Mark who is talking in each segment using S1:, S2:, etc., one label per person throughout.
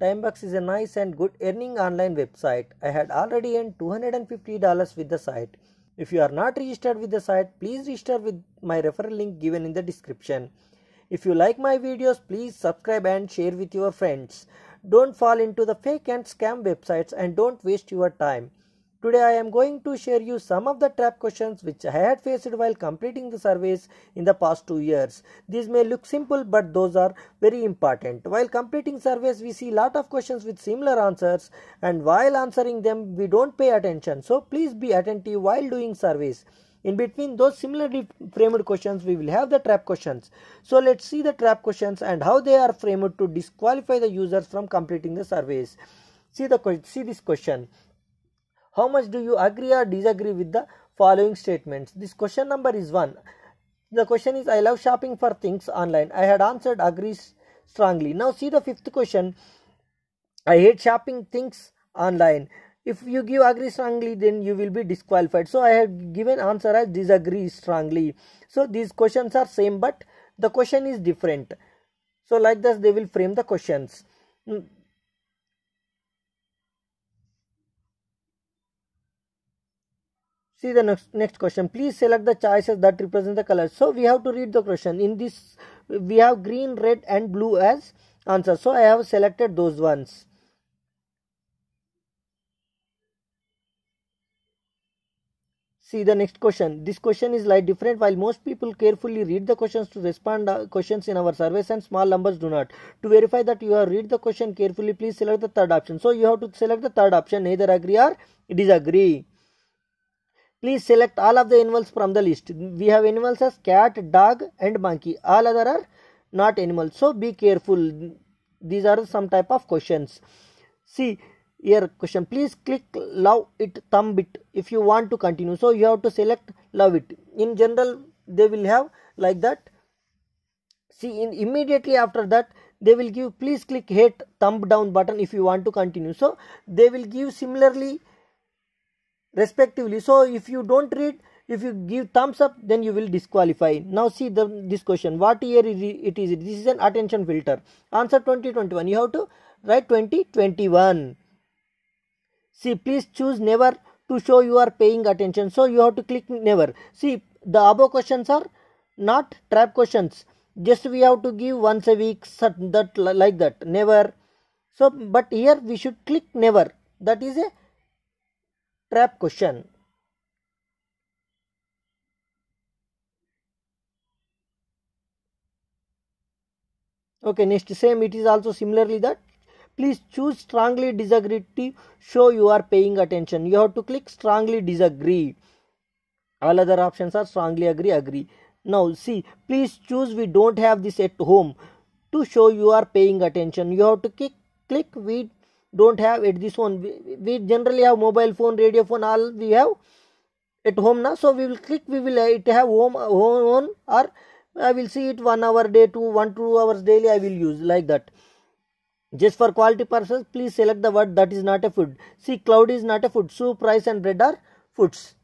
S1: Timebox is a nice and good earning online website. I had already earned $250 with the site. If you are not registered with the site, please register with my referral link given in the description. If you like my videos, please subscribe and share with your friends. Don't fall into the fake and scam websites and don't waste your time. Today I am going to share you some of the trap questions which I had faced while completing the surveys in the past 2 years. These may look simple but those are very important. While completing surveys we see lot of questions with similar answers and while answering them we don't pay attention. So please be attentive while doing surveys. In between those similarly framed questions, we will have the trap questions. So let's see the trap questions and how they are framed to disqualify the users from completing the surveys. See the see this question how much do you agree or disagree with the following statements this question number is 1 the question is i love shopping for things online i had answered agree strongly now see the fifth question i hate shopping things online if you give agree strongly then you will be disqualified so i have given answer as disagree strongly so these questions are same but the question is different so like this they will frame the questions hmm. See the next, next question. Please select the choices that represent the colors. So we have to read the question. In this, we have green, red and blue as answer. So I have selected those ones. See the next question. This question is like different. While most people carefully read the questions to respond uh, questions in our surveys and small numbers do not. To verify that you have read the question carefully, please select the third option. So you have to select the third option, either agree or disagree. Please select all of the animals from the list. We have animals as cat, dog and monkey. All other are not animals. So be careful. These are some type of questions. See here question. Please click love it thumb it if you want to continue. So you have to select love it. In general they will have like that. See in immediately after that they will give please click hate thumb down button if you want to continue. So they will give similarly respectively so if you don't read if you give thumbs up then you will disqualify now see the this question what year is it is this is an attention filter answer 2021 you have to write 2021 see please choose never to show you are paying attention so you have to click never see the above questions are not trap questions just we have to give once a week that like that never so but here we should click never that is a trap question okay next same it is also similarly that please choose strongly disagree to show you are paying attention you have to click strongly disagree all other options are strongly agree agree now see please choose we don't have this at home to show you are paying attention you have to click click we don't have at this one we, we generally have mobile phone radio phone all we have at home now so we will click we will it have home home on or i will see it one hour day to one two hours daily i will use like that just for quality purposes please select the word that is not a food see cloud is not a food soup rice and bread are foods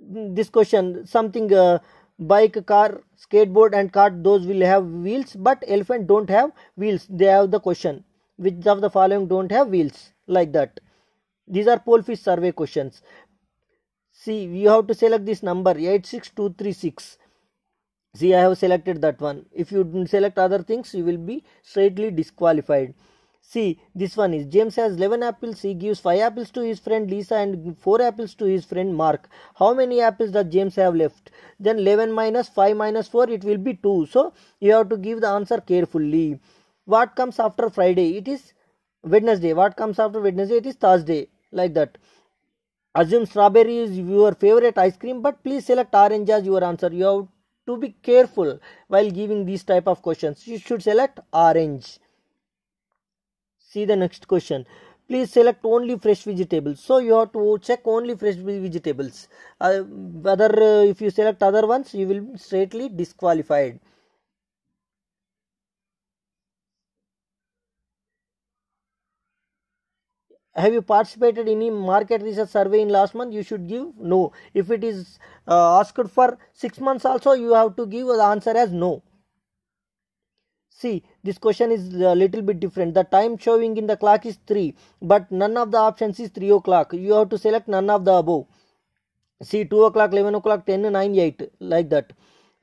S1: this question something uh, bike car skateboard and cart those will have wheels but elephant don't have wheels they have the question which of the following don't have wheels like that these are pole fish survey questions see you have to select this number 86236 see i have selected that one if you select other things you will be straightly disqualified see this one is james has 11 apples he gives 5 apples to his friend lisa and 4 apples to his friend mark how many apples does james have left then 11 minus 5 minus 4 it will be 2 so you have to give the answer carefully what comes after friday it is wednesday what comes after wednesday it is thursday like that assume strawberry is your favorite ice cream but please select orange as your answer you have to be careful while giving these type of questions you should select orange see the next question please select only fresh vegetables so you have to check only fresh vegetables uh, whether uh, if you select other ones you will straightly disqualified have you participated in any market research survey in last month you should give no if it is uh, asked for 6 months also you have to give the answer as no see this question is a little bit different the time showing in the clock is 3 but none of the options is 3 o'clock you have to select none of the above see 2 o'clock 11 o'clock 10 9 8 like that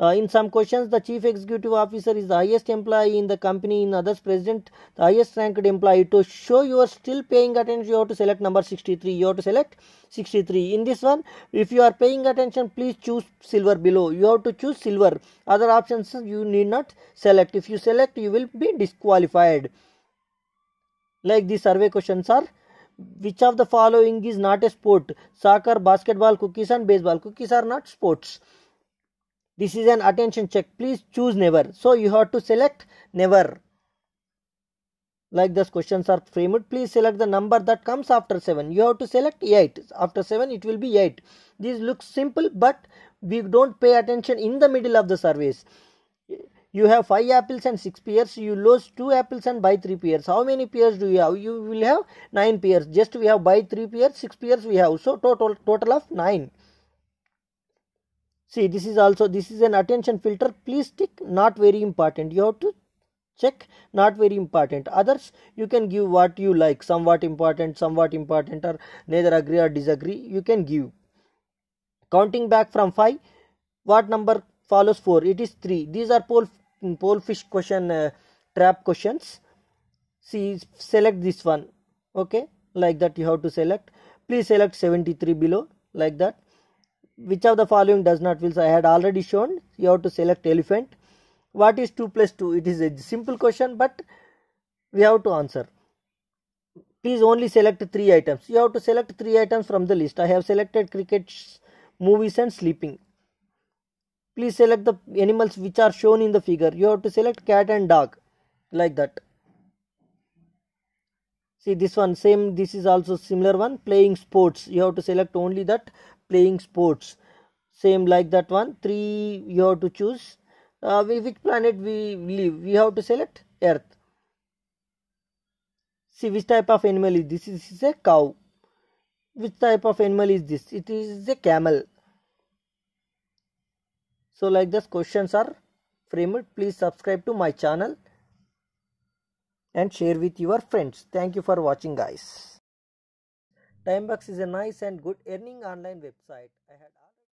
S1: uh, in some questions, the chief executive officer is the highest employee in the company, in others, president, the highest ranked employee. To show you are still paying attention, you have to select number 63. You have to select 63. In this one, if you are paying attention, please choose silver below. You have to choose silver. Other options you need not select. If you select, you will be disqualified. Like the survey questions are which of the following is not a sport soccer basketball cookies and baseball cookies are not sports this is an attention check. Please choose never. So you have to select never. Like this questions are framed. Please select the number that comes after 7. You have to select 8. After 7 it will be 8. This looks simple but we don't pay attention in the middle of the surveys you have 5 apples and 6 pears you lose 2 apples and buy 3 pears how many pears do you have you will have 9 pears just we have buy 3 pears 6 pears we have so total total of 9 see this is also this is an attention filter please tick not very important you have to check not very important others you can give what you like somewhat important somewhat important or neither agree or disagree you can give counting back from 5 what number follows 4 it is 3 these are pole pole fish question uh, trap questions see select this one okay like that you have to select please select 73 below like that which of the following does not will so i had already shown you have to select elephant what is 2 plus 2 it is a simple question but we have to answer please only select three items you have to select three items from the list i have selected cricket movies and sleeping please select the animals which are shown in the figure you have to select cat and dog like that see this one same this is also similar one playing sports you have to select only that playing sports same like that one three you have to choose uh, which planet we live we have to select earth see which type of animal is this this is a cow which type of animal is this it is a camel so like this questions are framed please subscribe to my channel and share with your friends thank you for watching guys Timebox is a nice and good earning online website. I had